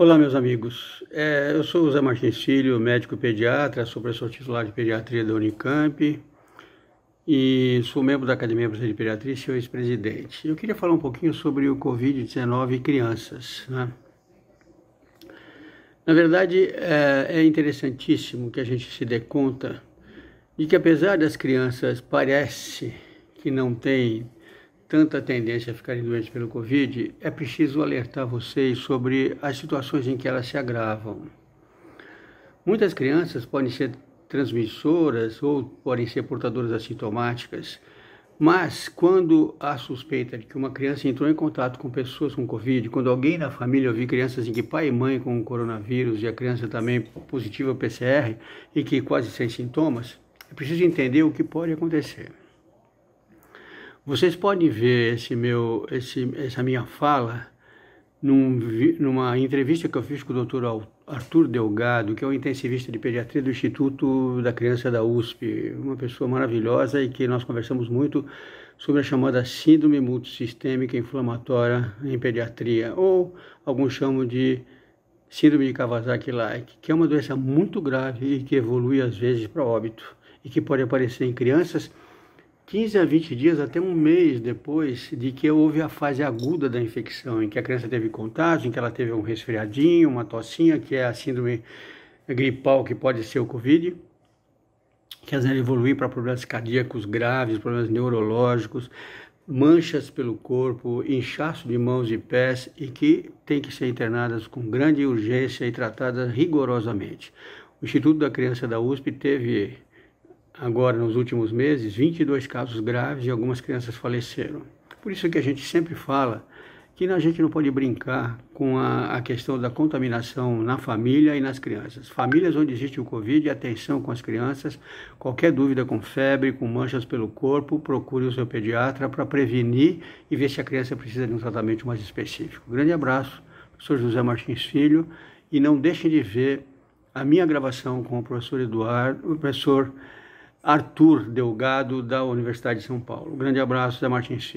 Olá, meus amigos. É, eu sou o Zé Martins Filho, médico pediatra, sou professor titular de pediatria da Unicamp e sou membro da Academia Brasileira de Pediatria e sou ex-presidente. Eu queria falar um pouquinho sobre o Covid-19 e crianças. Né? Na verdade, é, é interessantíssimo que a gente se dê conta de que, apesar das crianças parece que não têm tanta tendência a ficarem doentes pelo Covid, é preciso alertar vocês sobre as situações em que elas se agravam. Muitas crianças podem ser transmissoras ou podem ser portadoras assintomáticas, mas quando há suspeita de que uma criança entrou em contato com pessoas com Covid, quando alguém na família ouvir crianças em que pai e mãe com coronavírus e a criança também positiva PCR e que quase sem sintomas, é preciso entender o que pode acontecer. Vocês podem ver esse meu, esse, essa minha fala num, numa entrevista que eu fiz com o Dr. Arthur Delgado, que é um intensivista de pediatria do Instituto da Criança da USP, uma pessoa maravilhosa e que nós conversamos muito sobre a chamada síndrome multissistêmica inflamatória em pediatria, ou alguns chamam de síndrome de Kawasaki-like, que é uma doença muito grave e que evolui às vezes para óbito e que pode aparecer em crianças 15 a 20 dias, até um mês depois de que houve a fase aguda da infecção, em que a criança teve contágio, em que ela teve um resfriadinho, uma tossinha, que é a síndrome gripal que pode ser o Covid, que às vezes evolui para problemas cardíacos graves, problemas neurológicos, manchas pelo corpo, inchaço de mãos e pés e que tem que ser internadas com grande urgência e tratadas rigorosamente. O Instituto da Criança da USP teve agora nos últimos meses, 22 casos graves e algumas crianças faleceram. Por isso que a gente sempre fala que a gente não pode brincar com a, a, questão da contaminação na família e nas crianças. Famílias onde existe o Covid, atenção com as crianças. Qualquer dúvida com febre, com manchas pelo corpo, procure o seu pediatra para prevenir e ver se a criança precisa de um tratamento mais específico. Grande abraço, professor José Martins Filho, e não deixem de ver a minha gravação com o professor Eduardo, o professor Arthur Delgado, da Universidade de São Paulo. Um grande abraço, da Martins